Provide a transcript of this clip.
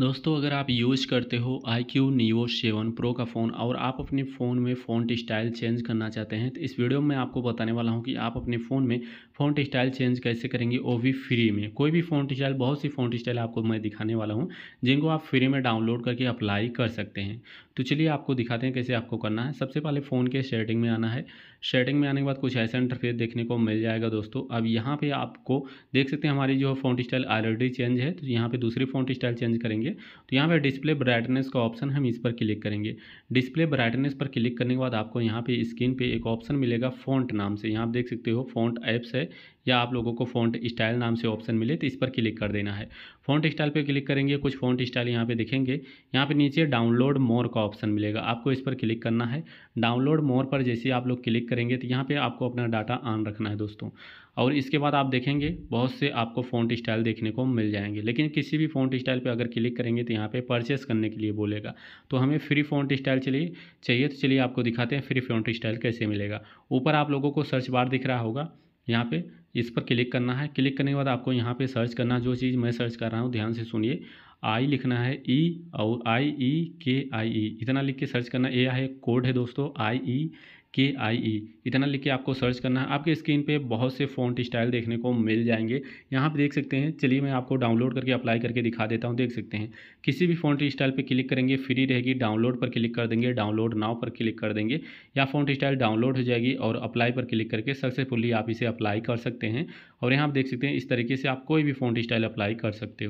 दोस्तों अगर आप यूज करते हो iQOO neo seven pro का फ़ोन और आप अपने फ़ोन में फ़ॉन्ट स्टाइल चेंज करना चाहते हैं तो इस वीडियो में आपको बताने वाला हूं कि आप अपने फ़ोन में फ़ॉन्ट स्टाइल चेंज कैसे करेंगे वो भी फ्री में कोई भी फ़ॉन्ट स्टाइल बहुत सी फ़ॉन्ट स्टाइल आपको मैं दिखाने वाला हूँ जिनको आप फ्री में डाउनलोड करके अप्लाई कर सकते हैं तो चलिए आपको दिखाते हैं कैसे आपको करना है सबसे पहले फ़ोन के सेटिंग में आना है सेटिंग में आने के बाद कुछ ऐसा इंटरफेस देखने को मिल जाएगा दोस्तों अब यहाँ पर आपको देख सकते हैं हमारी जो फ़ोन स्टाइल ऑलरेडी चेंज है तो यहाँ पर दूसरी फोन स्टाइल चेंज करेंगे चाहिए तो यहाँ पे डिस्प्ले ब्राइटनेस का ऑप्शन हम इस पर क्लिक करेंगे डिस्प्ले ब्राइटनेस पर क्लिक करने के बाद आपको यहाँ पे स्क्रीन पे एक ऑप्शन मिलेगा फ़ॉन्ट नाम से यहाँ आप देख सकते हो फ़ॉन्ट ऐप्स है या आप लोगों को फ़ॉन्ट स्टाइल नाम से ऑप्शन मिले तो इस पर क्लिक कर देना है फ़ॉन्ट स्टाइल पर क्लिक करेंगे कुछ फ़ॉन्ट स्टाइल यहाँ पे देखेंगे यहाँ पे नीचे डाउनलोड मोर का ऑप्शन मिलेगा आपको इस पर क्लिक करना है डाउनलोड मोर पर जैसे आप लोग क्लिक करेंगे तो यहाँ पर आपको अपना डाटा ऑन रखना है दोस्तों और इसके बाद आप देखेंगे बहुत से आपको फ़ॉन्ट स्टाइल देखने को मिल जाएंगे लेकिन किसी भी फ़ॉन्ट स्टाइल पर अगर क्लिक करेंगे तो यहाँ पर परचेस करने के लिए बोलेगा तो हमें फ्री फ़ॉन्ट स्टाइल चलिए चाहिए तो चलिए आपको दिखाते हैं फ्री फ़ॉन्ट स्टाइल कैसे मिलेगा ऊपर आप लोगों को सर्च बार दिख रहा होगा यहाँ पर इस पर क्लिक करना है क्लिक करने के बाद आपको यहाँ पे सर्च करना है जो चीज़ मैं सर्च कर रहा हूँ ध्यान से सुनिए आई लिखना है ई e और आई ई के आई ई इतना लिख के सर्च करना ए है कोड है दोस्तों आई ई e के आई ई इतना लिख के आपको सर्च करना है आपके स्क्रीन पे बहुत से फ़ॉन्ट स्टाइल देखने को मिल जाएंगे यहाँ पे देख सकते हैं चलिए मैं आपको डाउनलोड करके अप्लाई करके दिखा देता हूँ देख सकते हैं किसी भी फ़ॉन्ट स्टाइल पे क्लिक करेंगे फ्री रहेगी डाउनलोड पर क्लिक कर देंगे डाउनलोड नाव पर क्लिक कर देंगे या फ़ॉन्ट स्टाइल डाउनलोड हो जाएगी और अप्लाई पर क्लिक करके सक्सेसफुली आप इसे अप्लाई कर सकते हैं और यहाँ आप देख सकते हैं इस तरीके से आप कोई भी फ़ॉन्ट स्टाइल अप्लाई कर सकते हो